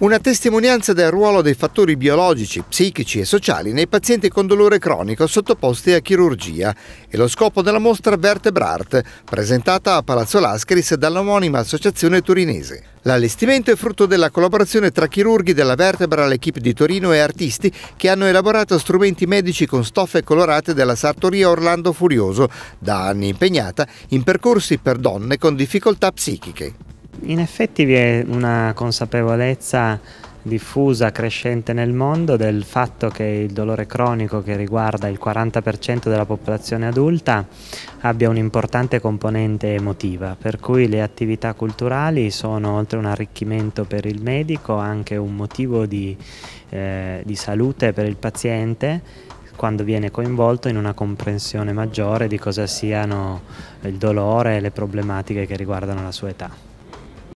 Una testimonianza del ruolo dei fattori biologici, psichici e sociali nei pazienti con dolore cronico sottoposti a chirurgia e lo scopo della mostra Vertebrart, presentata a Palazzo Lascaris dall'omonima associazione torinese. L'allestimento è frutto della collaborazione tra chirurghi della Vertebra, l'equipe di Torino e artisti che hanno elaborato strumenti medici con stoffe colorate della sartoria Orlando Furioso, da anni impegnata in percorsi per donne con difficoltà psichiche. In effetti vi è una consapevolezza diffusa, crescente nel mondo del fatto che il dolore cronico che riguarda il 40% della popolazione adulta abbia un'importante componente emotiva, per cui le attività culturali sono oltre un arricchimento per il medico anche un motivo di, eh, di salute per il paziente quando viene coinvolto in una comprensione maggiore di cosa siano il dolore e le problematiche che riguardano la sua età.